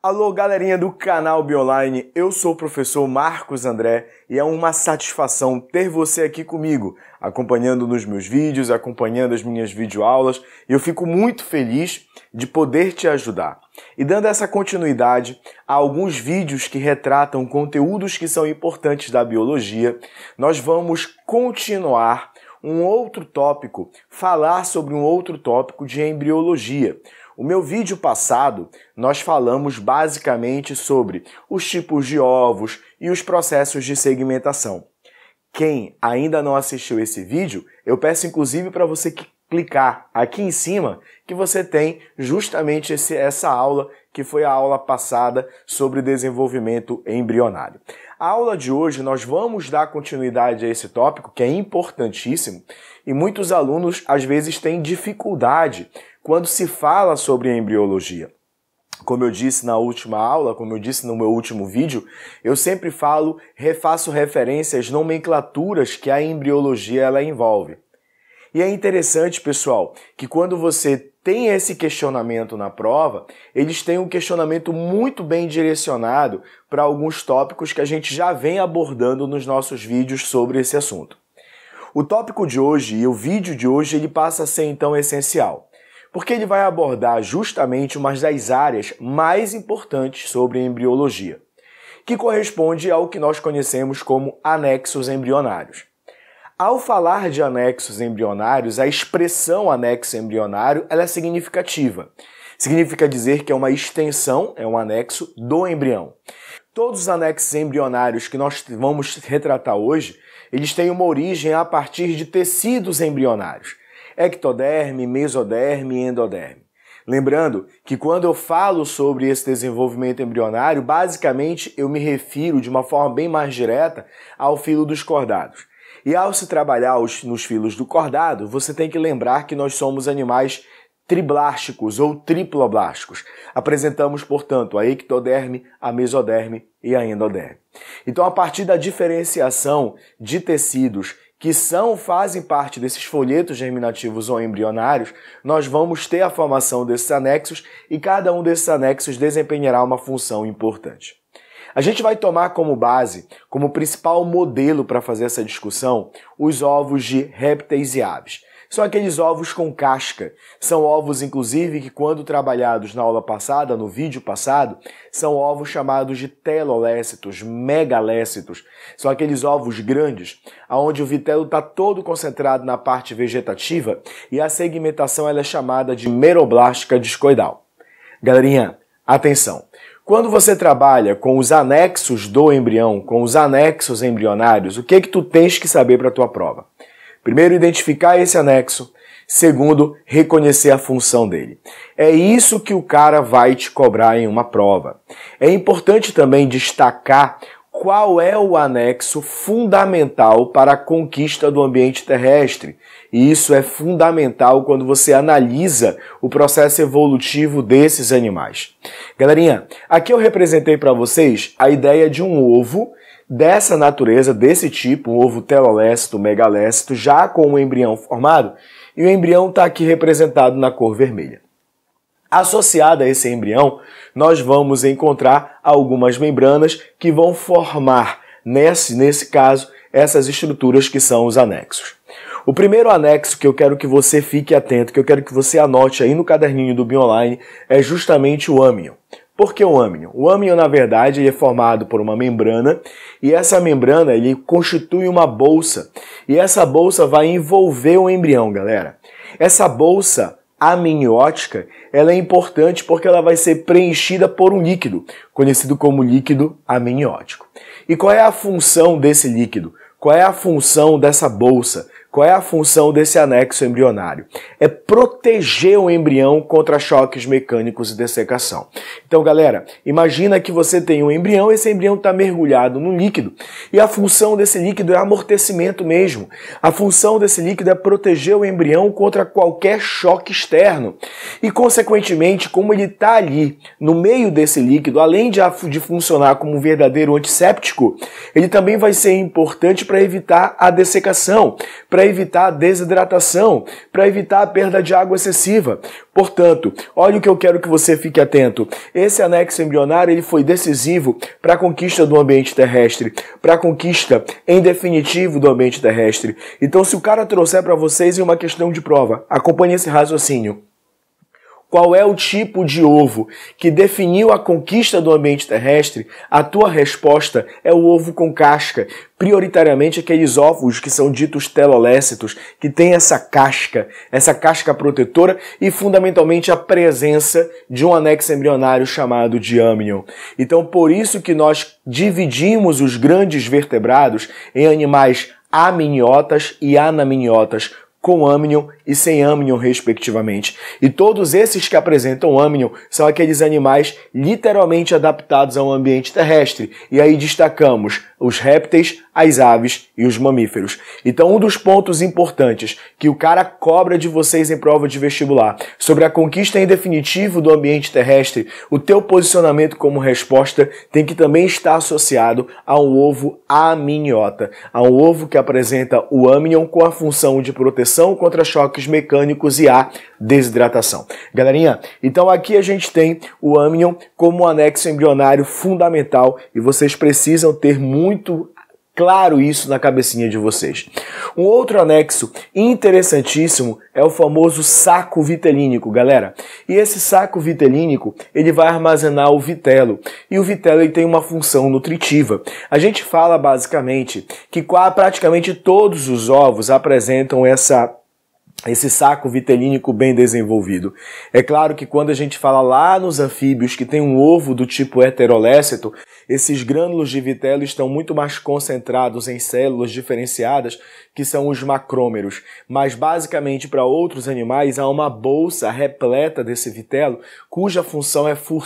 Alô, galerinha do canal Bioline, eu sou o professor Marcos André e é uma satisfação ter você aqui comigo, acompanhando nos meus vídeos, acompanhando as minhas videoaulas. Eu fico muito feliz de poder te ajudar. E dando essa continuidade a alguns vídeos que retratam conteúdos que são importantes da biologia, nós vamos continuar um outro tópico, falar sobre um outro tópico de embriologia. O meu vídeo passado, nós falamos basicamente sobre os tipos de ovos e os processos de segmentação. Quem ainda não assistiu esse vídeo, eu peço inclusive para você clicar aqui em cima que você tem justamente esse, essa aula que foi a aula passada sobre desenvolvimento embrionário. A aula de hoje nós vamos dar continuidade a esse tópico que é importantíssimo e muitos alunos às vezes têm dificuldade quando se fala sobre embriologia. Como eu disse na última aula, como eu disse no meu último vídeo, eu sempre falo, refaço referências, nomenclaturas que a embriologia ela envolve. E é interessante, pessoal, que quando você têm esse questionamento na prova, eles têm um questionamento muito bem direcionado para alguns tópicos que a gente já vem abordando nos nossos vídeos sobre esse assunto. O tópico de hoje e o vídeo de hoje ele passa a ser então essencial, porque ele vai abordar justamente uma das áreas mais importantes sobre embriologia, que corresponde ao que nós conhecemos como anexos embrionários. Ao falar de anexos embrionários, a expressão anexo embrionário ela é significativa. Significa dizer que é uma extensão, é um anexo do embrião. Todos os anexos embrionários que nós vamos retratar hoje, eles têm uma origem a partir de tecidos embrionários, ectoderme, mesoderme e endoderme. Lembrando que quando eu falo sobre esse desenvolvimento embrionário, basicamente eu me refiro de uma forma bem mais direta ao filo dos cordados. E ao se trabalhar os, nos filos do cordado, você tem que lembrar que nós somos animais triblásticos ou triploblásticos. Apresentamos, portanto, a ectoderme, a mesoderme e a endoderme. Então, a partir da diferenciação de tecidos que são fazem parte desses folhetos germinativos ou embrionários, nós vamos ter a formação desses anexos e cada um desses anexos desempenhará uma função importante. A gente vai tomar como base, como principal modelo para fazer essa discussão, os ovos de répteis e aves. São aqueles ovos com casca. São ovos, inclusive, que quando trabalhados na aula passada, no vídeo passado, são ovos chamados de telolécitos, megalécitos. São aqueles ovos grandes, onde o vitelo está todo concentrado na parte vegetativa e a segmentação ela é chamada de meroblástica discoidal. Galerinha, atenção! Quando você trabalha com os anexos do embrião, com os anexos embrionários, o que é que tu tens que saber para a tua prova? Primeiro, identificar esse anexo. Segundo, reconhecer a função dele. É isso que o cara vai te cobrar em uma prova. É importante também destacar qual é o anexo fundamental para a conquista do ambiente terrestre. E isso é fundamental quando você analisa o processo evolutivo desses animais. Galerinha, aqui eu representei para vocês a ideia de um ovo dessa natureza, desse tipo, um ovo telolécito, megalécito, já com um embrião formado, e o embrião está aqui representado na cor vermelha. Associada a esse embrião, nós vamos encontrar algumas membranas que vão formar, nesse, nesse caso, essas estruturas que são os anexos. O primeiro anexo que eu quero que você fique atento, que eu quero que você anote aí no caderninho do BioOnline, é justamente o âmion. Por que o âmion? O âmion, na verdade, ele é formado por uma membrana e essa membrana ele constitui uma bolsa. E essa bolsa vai envolver o embrião, galera. Essa bolsa amniótica, ela é importante porque ela vai ser preenchida por um líquido, conhecido como líquido amniótico. E qual é a função desse líquido? Qual é a função dessa bolsa? Qual é a função desse anexo embrionário? É proteger o embrião contra choques mecânicos e dessecação. Então, galera, imagina que você tem um embrião, esse embrião está mergulhado no líquido e a função desse líquido é amortecimento mesmo. A função desse líquido é proteger o embrião contra qualquer choque externo. E, consequentemente, como ele está ali no meio desse líquido, além de, de funcionar como um verdadeiro antisséptico, ele também vai ser importante para evitar a dessecação, para evitar a desidratação, para evitar a perda de água excessiva. Portanto, olha o que eu quero que você fique atento. Esse anexo embrionário ele foi decisivo para a conquista do ambiente terrestre, para a conquista, em definitivo, do ambiente terrestre. Então, se o cara trouxer para vocês em é uma questão de prova, acompanhe esse raciocínio qual é o tipo de ovo que definiu a conquista do ambiente terrestre, a tua resposta é o ovo com casca, prioritariamente aqueles ovos que são ditos telolécitos, que têm essa casca, essa casca protetora e fundamentalmente a presença de um anexo embrionário chamado de amnion. Então, por isso que nós dividimos os grandes vertebrados em animais aminiotas e anaminiotas, com âmnion e sem âmnion, respectivamente. E todos esses que apresentam âmnion são aqueles animais literalmente adaptados ao ambiente terrestre. E aí destacamos os répteis, as aves e os mamíferos. Então, um dos pontos importantes que o cara cobra de vocês em prova de vestibular sobre a conquista em definitivo do ambiente terrestre, o teu posicionamento como resposta tem que também estar associado a um ovo amniota, a um ovo que apresenta o amnion com a função de proteção contra choques mecânicos e a desidratação. Galerinha, então aqui a gente tem o amnion como um anexo embrionário fundamental e vocês precisam ter muito claro isso na cabecinha de vocês. Um outro anexo interessantíssimo é o famoso saco vitelínico, galera. E esse saco vitelínico, ele vai armazenar o vitelo. E o vitelo ele tem uma função nutritiva. A gente fala basicamente que praticamente todos os ovos apresentam essa esse saco vitelínico bem desenvolvido. É claro que quando a gente fala lá nos anfíbios que tem um ovo do tipo heterolécito, esses grânulos de vitelo estão muito mais concentrados em células diferenciadas, que são os macrômeros. Mas basicamente para outros animais há uma bolsa repleta desse vitelo, cuja função é, for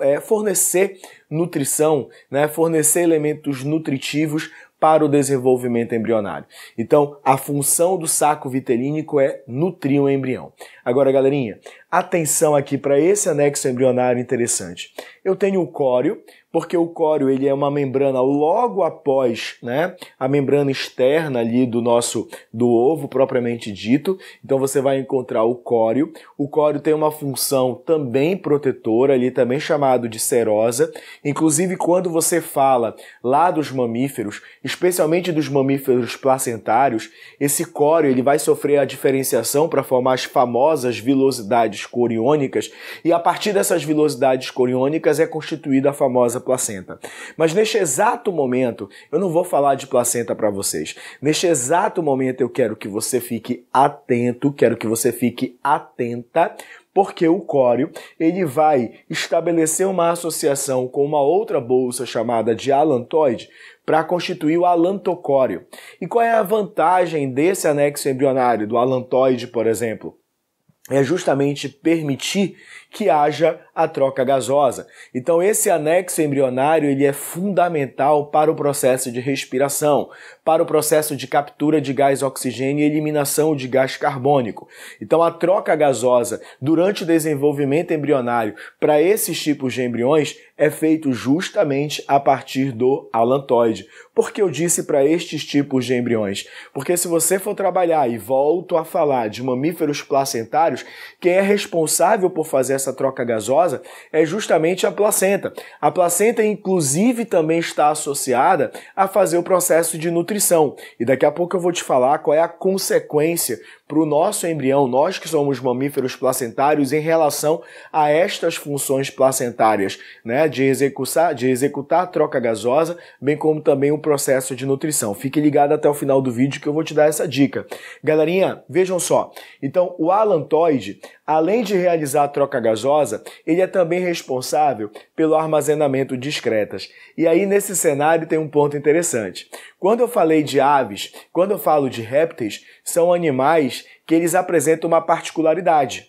é fornecer nutrição, né, fornecer elementos nutritivos para o desenvolvimento embrionário. Então, a função do saco vitelínico é nutrir o embrião. Agora, galerinha, atenção aqui para esse anexo embrionário interessante. Eu tenho o córeo, porque o córeo ele é uma membrana logo após né, a membrana externa ali do nosso do ovo propriamente dito. Então você vai encontrar o córeo. O córeo tem uma função também protetora, ali também chamado de serosa. Inclusive quando você fala lá dos mamíferos, especialmente dos mamíferos placentários, esse córeo ele vai sofrer a diferenciação para formar as famosas vilosidades vilosidades coriônicas, e a partir dessas vilosidades coriônicas é constituída a famosa placenta. Mas neste exato momento, eu não vou falar de placenta para vocês. Neste exato momento, eu quero que você fique atento, quero que você fique atenta, porque o córeo ele vai estabelecer uma associação com uma outra bolsa chamada de alantoide para constituir o alantocório. E qual é a vantagem desse anexo embrionário do alantoide, por exemplo? é justamente permitir que haja a troca gasosa. Então esse anexo embrionário ele é fundamental para o processo de respiração, para o processo de captura de gás oxigênio e eliminação de gás carbônico. Então a troca gasosa durante o desenvolvimento embrionário para esses tipos de embriões é feito justamente a partir do alantoide. Por que eu disse para estes tipos de embriões? Porque se você for trabalhar e volto a falar de mamíferos placentários, quem é responsável por fazer essa troca gasosa é justamente a placenta. A placenta, inclusive, também está associada a fazer o processo de nutrição. E daqui a pouco eu vou te falar qual é a consequência para o nosso embrião, nós que somos mamíferos placentários, em relação a estas funções placentárias, né? De executar, de executar a troca gasosa, bem como também o processo de nutrição. Fique ligado até o final do vídeo que eu vou te dar essa dica. Galerinha, vejam só. Então, o alantoide, Além de realizar a troca gasosa, ele é também responsável pelo armazenamento de excretas. E aí nesse cenário tem um ponto interessante. Quando eu falei de aves, quando eu falo de répteis, são animais que eles apresentam uma particularidade,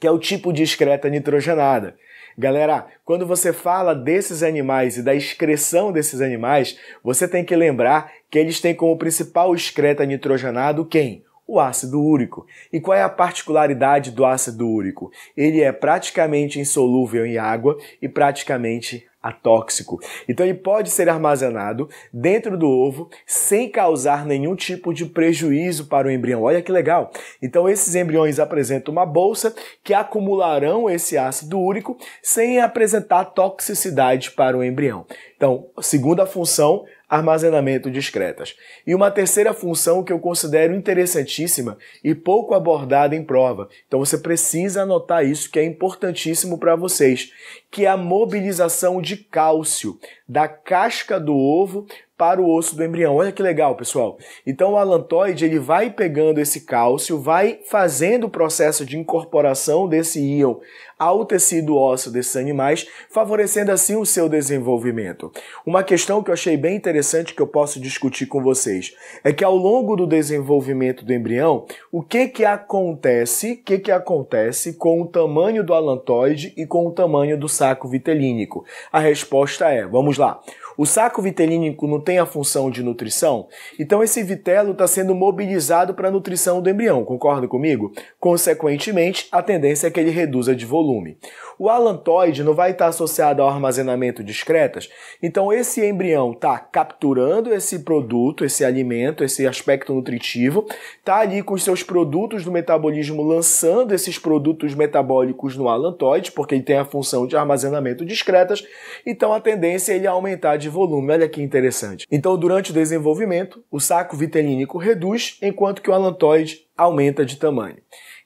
que é o tipo de excreta nitrogenada. Galera, quando você fala desses animais e da excreção desses animais, você tem que lembrar que eles têm como principal excreta nitrogenado quem? o ácido úrico. E qual é a particularidade do ácido úrico? Ele é praticamente insolúvel em água e praticamente atóxico. Então ele pode ser armazenado dentro do ovo sem causar nenhum tipo de prejuízo para o embrião. Olha que legal. Então esses embriões apresentam uma bolsa que acumularão esse ácido úrico sem apresentar toxicidade para o embrião. Então, segunda função armazenamento discretas. E uma terceira função que eu considero interessantíssima e pouco abordada em prova. Então você precisa anotar isso que é importantíssimo para vocês, que é a mobilização de cálcio da casca do ovo para o osso do embrião. Olha que legal, pessoal. Então o alantoide ele vai pegando esse cálcio, vai fazendo o processo de incorporação desse íon ao tecido ósseo desses animais, favorecendo assim o seu desenvolvimento. Uma questão que eu achei bem interessante que eu posso discutir com vocês é que ao longo do desenvolvimento do embrião, o que que acontece, o que que acontece com o tamanho do alantoide e com o tamanho do saco vitelínico? A resposta é, vamos lá. O saco vitelínico não tem a função de nutrição? Então esse vitelo está sendo mobilizado para a nutrição do embrião, concorda comigo? Consequentemente, a tendência é que ele reduza de volume. O alantoide não vai estar associado ao armazenamento de excretas? Então esse embrião está capturando esse produto, esse alimento, esse aspecto nutritivo, está ali com os seus produtos do metabolismo lançando esses produtos metabólicos no alantoide, porque ele tem a função de armazenamento de excretas, então a tendência é ele aumentar de volume. Olha que interessante. Então durante o desenvolvimento, o saco vitelínico reduz, enquanto que o alantoide aumenta de tamanho.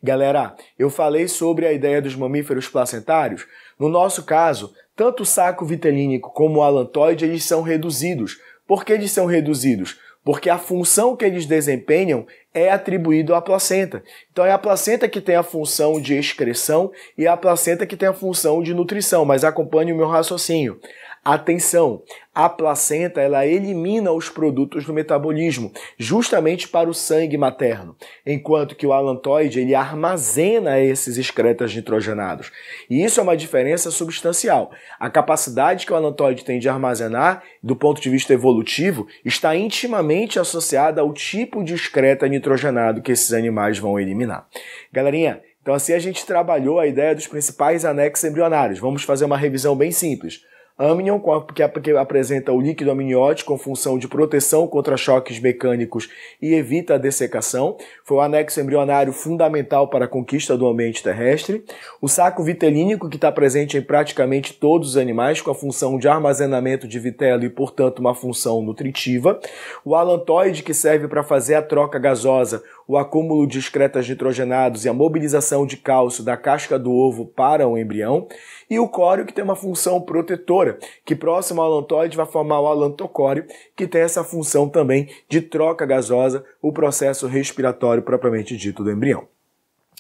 Galera, eu falei sobre a ideia dos mamíferos placentários. No nosso caso, tanto o saco vitelínico como o alantoide eles são reduzidos. Por que eles são reduzidos? Porque a função que eles desempenham é atribuída à placenta. Então é a placenta que tem a função de excreção e é a placenta que tem a função de nutrição, mas acompanhe o meu raciocínio. Atenção, a placenta ela elimina os produtos do metabolismo, justamente para o sangue materno, enquanto que o alantoide ele armazena esses excretas nitrogenados. E isso é uma diferença substancial. A capacidade que o alantoide tem de armazenar, do ponto de vista evolutivo, está intimamente associada ao tipo de excreta nitrogenado que esses animais vão eliminar. Galerinha, então assim a gente trabalhou a ideia dos principais anexos embrionários. Vamos fazer uma revisão bem simples. Amnion, que apresenta o líquido amniótico com função de proteção contra choques mecânicos e evita a dessecação, foi o anexo embrionário fundamental para a conquista do ambiente terrestre. O saco vitelínico, que está presente em praticamente todos os animais, com a função de armazenamento de vitelo e, portanto, uma função nutritiva. O alantoide, que serve para fazer a troca gasosa, o acúmulo de excretas nitrogenados e a mobilização de cálcio da casca do ovo para o embrião, e o córeo, que tem uma função protetora, que próximo ao alantoide vai formar o alantocóreo, que tem essa função também de troca gasosa, o processo respiratório propriamente dito do embrião.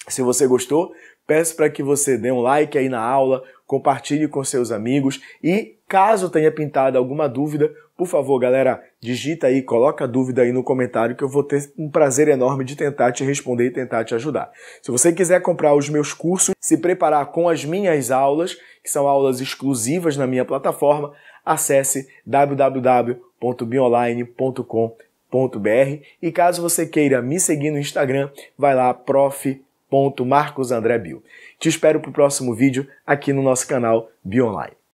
Se você gostou, peço para que você dê um like aí na aula, compartilhe com seus amigos e, caso tenha pintado alguma dúvida, por favor, galera, digita aí, coloca a dúvida aí no comentário que eu vou ter um prazer enorme de tentar te responder e tentar te ajudar. Se você quiser comprar os meus cursos, se preparar com as minhas aulas, que são aulas exclusivas na minha plataforma, acesse www.bionline.com.br e caso você queira me seguir no Instagram, vai lá prof.marcosandrébio. Te espero para o próximo vídeo aqui no nosso canal Bionline.